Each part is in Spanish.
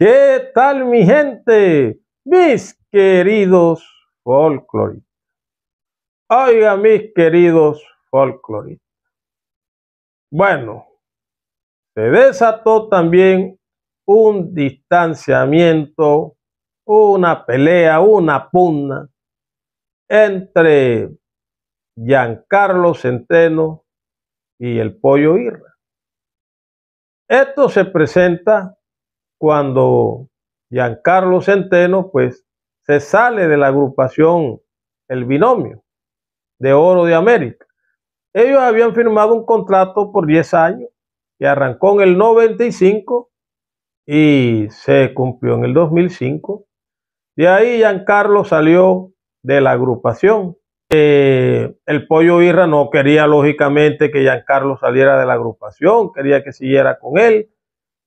¿Qué tal mi gente? Mis queridos folcloristas. Oiga, mis queridos folcloristas. Bueno, se desató también un distanciamiento, una pelea, una pugna entre Giancarlo Centeno y el Pollo Irra. Esto se presenta cuando Giancarlo Centeno pues se sale de la agrupación El Binomio de Oro de América. Ellos habían firmado un contrato por 10 años que arrancó en el 95 y se cumplió en el 2005. De ahí Giancarlo salió de la agrupación. Eh, el Pollo Irra no quería lógicamente que Giancarlo saliera de la agrupación, quería que siguiera con él.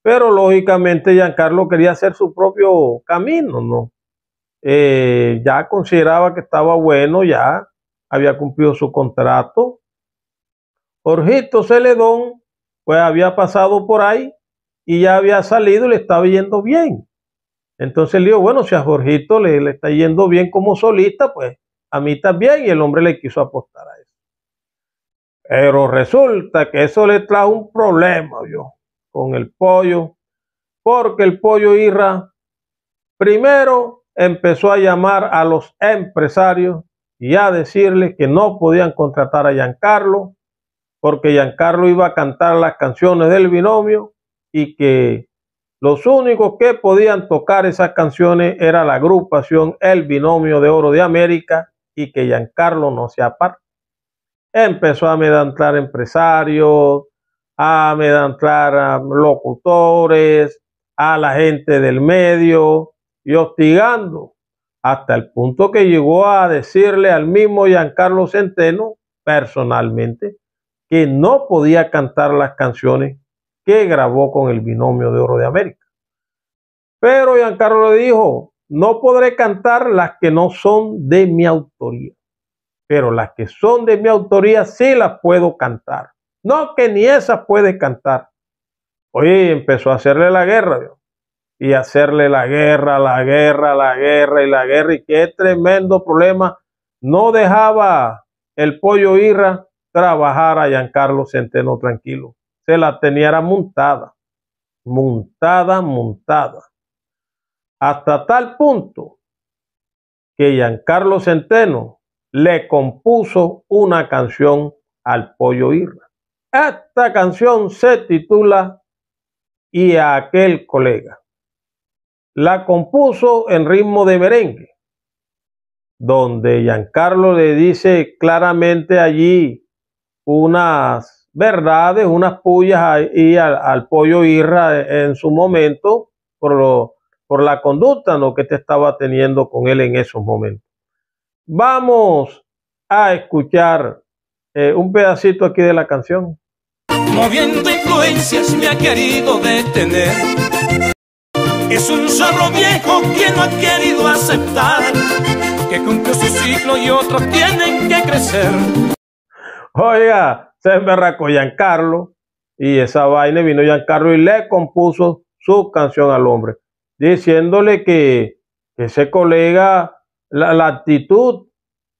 Pero lógicamente Giancarlo quería hacer su propio camino, ¿no? Eh, ya consideraba que estaba bueno, ya había cumplido su contrato. Jorgito Celedón, pues había pasado por ahí y ya había salido y le estaba yendo bien. Entonces le dijo bueno, si a Jorgito le, le está yendo bien como solista, pues a mí también. Y el hombre le quiso apostar a eso. Pero resulta que eso le trajo un problema, yo con el pollo, porque el pollo Irra primero empezó a llamar a los empresarios y a decirles que no podían contratar a Giancarlo, porque Giancarlo iba a cantar las canciones del binomio y que los únicos que podían tocar esas canciones era la agrupación El Binomio de Oro de América y que Giancarlo no se aparte. Empezó a medantar empresarios, a ah, medantlar a locutores, a la gente del medio y hostigando hasta el punto que llegó a decirle al mismo Giancarlo Centeno personalmente que no podía cantar las canciones que grabó con el binomio de Oro de América. Pero Giancarlo le dijo, no podré cantar las que no son de mi autoría, pero las que son de mi autoría sí las puedo cantar. No, que ni esa puede cantar. Oye, empezó a hacerle la guerra, Y hacerle la guerra, la guerra, la guerra y la guerra. Y qué tremendo problema. No dejaba el pollo Irra trabajar a Giancarlo Centeno tranquilo. Se la tenía era montada, montada, montada. Hasta tal punto que Giancarlo Centeno le compuso una canción al pollo Irra. Esta canción se titula Y a aquel colega. La compuso en ritmo de merengue, donde Giancarlo le dice claramente allí unas verdades, unas pullas Y al, pollo Irra en su momento por, lo, por la conducta ¿no? que te estaba teniendo con él en esos momentos. Vamos a escuchar eh, un pedacito aquí de la canción. Moviendo influencias me ha querido detener. Es un zorro viejo que no ha querido aceptar que cumplió su ciclo y otros tienen que crecer. Oiga, se emberracó Giancarlo y esa vaina vino Giancarlo y le compuso su canción al hombre, diciéndole que, ese colega, la, actitud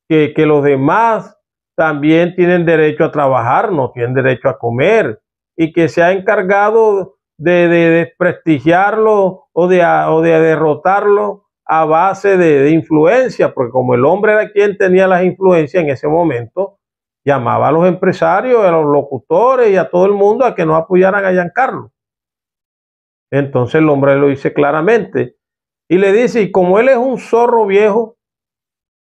que, que los demás también tienen derecho a trabajar, no tienen derecho a comer, y que se ha encargado de, desprestigiarlo o de, derrotarlo a base de, influencia, porque como el hombre era quien tenía las influencias en ese momento, llamaba a los empresarios, a los locutores y a todo el mundo a que no apoyaran a Giancarlo. Entonces el hombre lo dice claramente y le dice, y como él es un zorro viejo,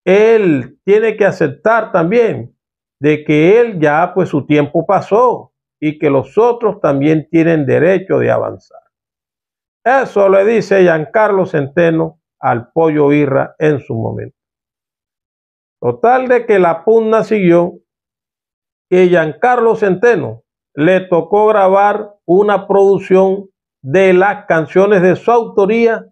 él tiene que aceptar también de que él ya pues su tiempo pasó y que los otros también tienen derecho de avanzar. Eso le dice Giancarlo Centeno al pollo Irra en su momento. Total de que la pugna siguió que Giancarlo Centeno le tocó grabar una producción de las canciones de su autoría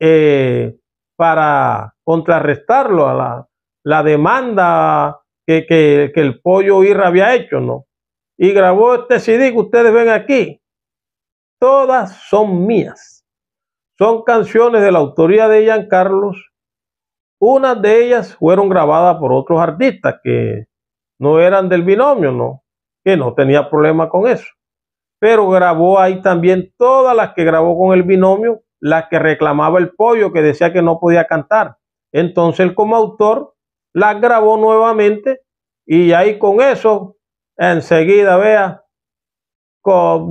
eh, para contrarrestarlo a la, la demanda que, el pollo Irra había hecho, ¿no? Y grabó este CD que ustedes ven aquí. Todas son mías. Son canciones de la autoría de Ian Carlos. Unas de ellas fueron grabadas por otros artistas que no eran del binomio, ¿no? Que no tenía problema con eso. Pero grabó ahí también todas las que grabó con el binomio, las que reclamaba el pollo, que decía que no podía cantar. Entonces él como autor la grabó nuevamente y ahí con eso, enseguida, vea,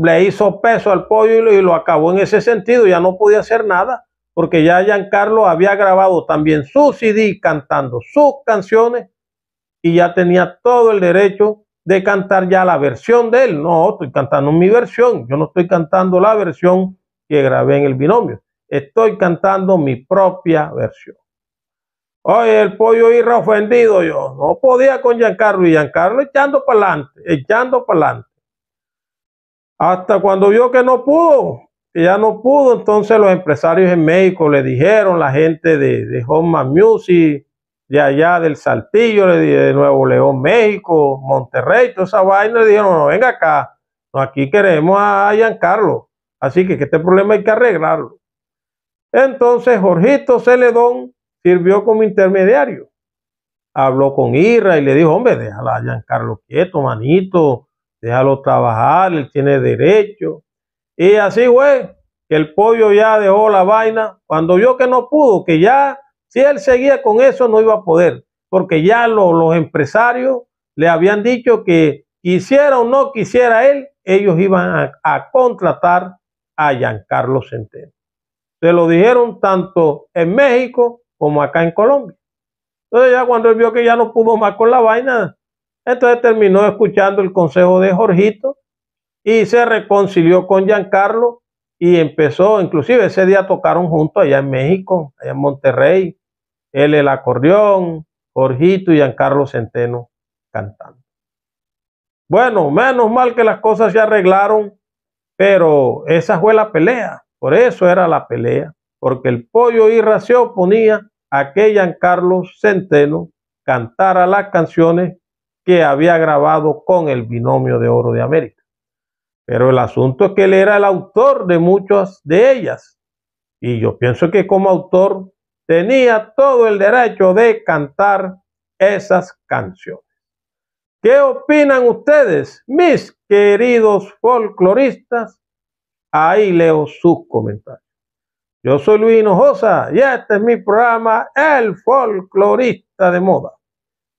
le hizo peso al pollo y lo, y lo acabó en ese sentido, ya no podía hacer nada, porque ya Giancarlo había grabado también su CD cantando sus canciones y ya tenía todo el derecho de cantar ya la versión de él. No, estoy cantando mi versión, yo no estoy cantando la versión que grabé en el binomio, estoy cantando mi propia versión. Oye, el pollo irra ofendido yo. No podía con Giancarlo y Giancarlo echando para adelante, echando para adelante. Hasta cuando vio que no pudo, que ya no pudo, entonces los empresarios en México le dijeron, la gente de, de Home Music, de allá del Saltillo, de Nuevo León, México, Monterrey, toda esa vaina, le dijeron, no, venga acá, aquí queremos a Giancarlo, así que, que este problema hay que arreglarlo. Entonces Jorgito Celedón sirvió como intermediario. Habló con Ira y le dijo, hombre, déjala a Giancarlo quieto, manito, déjalo trabajar, él tiene derecho. Y así, fue que el pollo ya dejó la vaina. Cuando vio que no pudo, que ya, si él seguía con eso, no iba a poder, porque ya los empresarios le habían dicho que quisiera o no quisiera él, ellos iban a, a contratar a Giancarlo Centeno. Se lo dijeron tanto en México como acá en Colombia. Entonces ya cuando él vio que ya no pudo más con la vaina, entonces terminó escuchando el consejo de Jorgito y se reconcilió con Giancarlo y empezó, inclusive ese día tocaron juntos allá en México, allá en Monterrey, él el acordeón, Jorgito y Giancarlo Centeno cantando. Bueno, menos mal que las cosas se arreglaron, pero esa fue la pelea, por eso era la pelea porque el pollo irra se ponía a que Carlos Centeno cantara las canciones que había grabado con el binomio de oro de América. Pero el asunto es que él era el autor de muchas de ellas. Y yo pienso que como autor tenía todo el derecho de cantar esas canciones. ¿Qué opinan ustedes, mis queridos folcloristas? Ahí leo sus comentarios. Yo soy Luis Hinojosa y este es mi programa El Folclorista de Moda.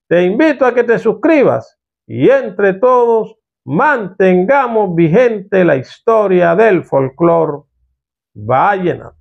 Te invito a que te suscribas y entre todos mantengamos vigente la historia del folclor vallenato.